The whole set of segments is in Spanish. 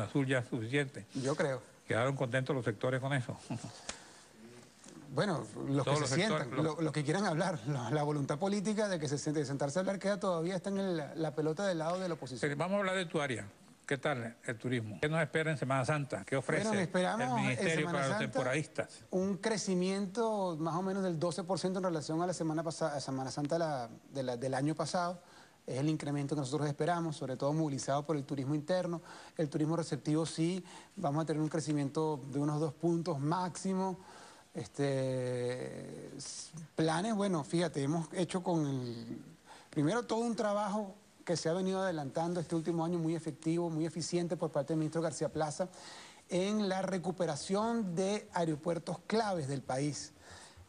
azul ya suficiente. Yo creo. ¿Quedaron contentos los sectores con eso? bueno, los que se sientan, los... que quieran hablar, la, voluntad política de que se siente, de sentarse a hablar queda todavía está en la pelota del lado de la oposición. Eh, vamos a hablar de tu área. ¿Qué tal el turismo? ¿Qué nos espera en Semana Santa? ¿Qué ofrece el Ministerio para los temporadistas? Un crecimiento más o menos del 12% en relación a la Semana, pasada, Semana Santa del año pasado es el incremento que nosotros esperamos, sobre todo movilizado por el turismo interno. El turismo receptivo sí, vamos a tener un crecimiento de unos dos puntos máximo. Este, planes, bueno, fíjate, hemos hecho con el, primero todo un trabajo que se ha venido adelantando este último año muy efectivo, muy eficiente por parte del ministro García Plaza en la recuperación de aeropuertos claves del país.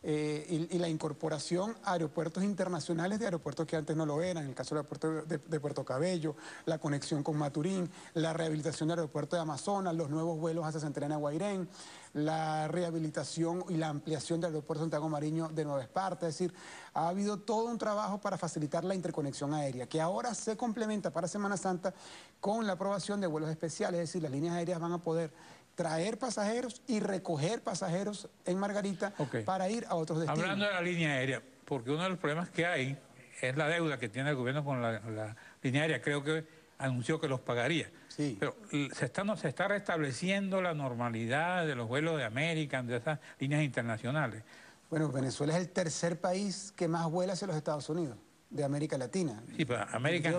Eh, y, la incorporación a aeropuertos internacionales de aeropuertos que antes no lo eran, en el caso del aeropuerto de, Puerto Cabello, la conexión con Maturín, la rehabilitación del aeropuerto de Amazonas, los nuevos vuelos hacia Santelena Guairén, la rehabilitación y la ampliación del aeropuerto Santiago Mariño de Nueva Esparta, es decir, ha habido todo un trabajo para facilitar la interconexión aérea, que ahora se complementa para Semana Santa con la aprobación de vuelos especiales, es decir, las líneas aéreas van a poder traer pasajeros y recoger pasajeros en Margarita para ir a otros destinos. Hablando de la línea aérea, porque uno de los problemas que hay es la deuda que tiene el gobierno con la, línea aérea. Creo que anunció que los pagaría. Sí. Pero se está, no, se está restableciendo la normalidad de los vuelos de América, de esas líneas internacionales. Bueno, Venezuela es el tercer país que más vuela hacia los Estados Unidos de América Latina. Sí, pero American,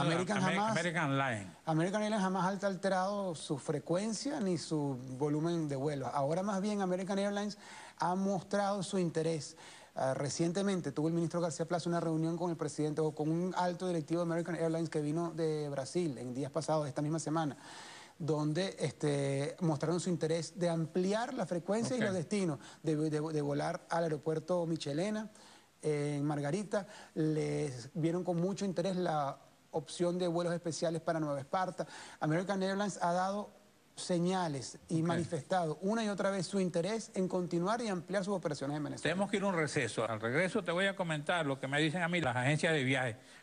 American American Airlines jamás ha alterado su frecuencia ni su volumen de vuelos. Ahora más bien American Airlines ha mostrado su interés. Ah, recientemente tuvo el ministro García Plaza una reunión con el presidente o con un alto directivo de American Airlines que vino de Brasil en días pasados, esta misma semana donde este, mostraron su interés de ampliar la frecuencia y los destinos, de, de volar al aeropuerto Michelena, en Margarita, les vieron con mucho interés la opción de vuelos especiales para Nueva Esparta. American Airlines ha dado señales y manifestado una y otra vez su interés en continuar y ampliar sus operaciones en Venezuela. Tenemos que ir a un receso. Al regreso te voy a comentar lo que me dicen a mí las agencias de viajes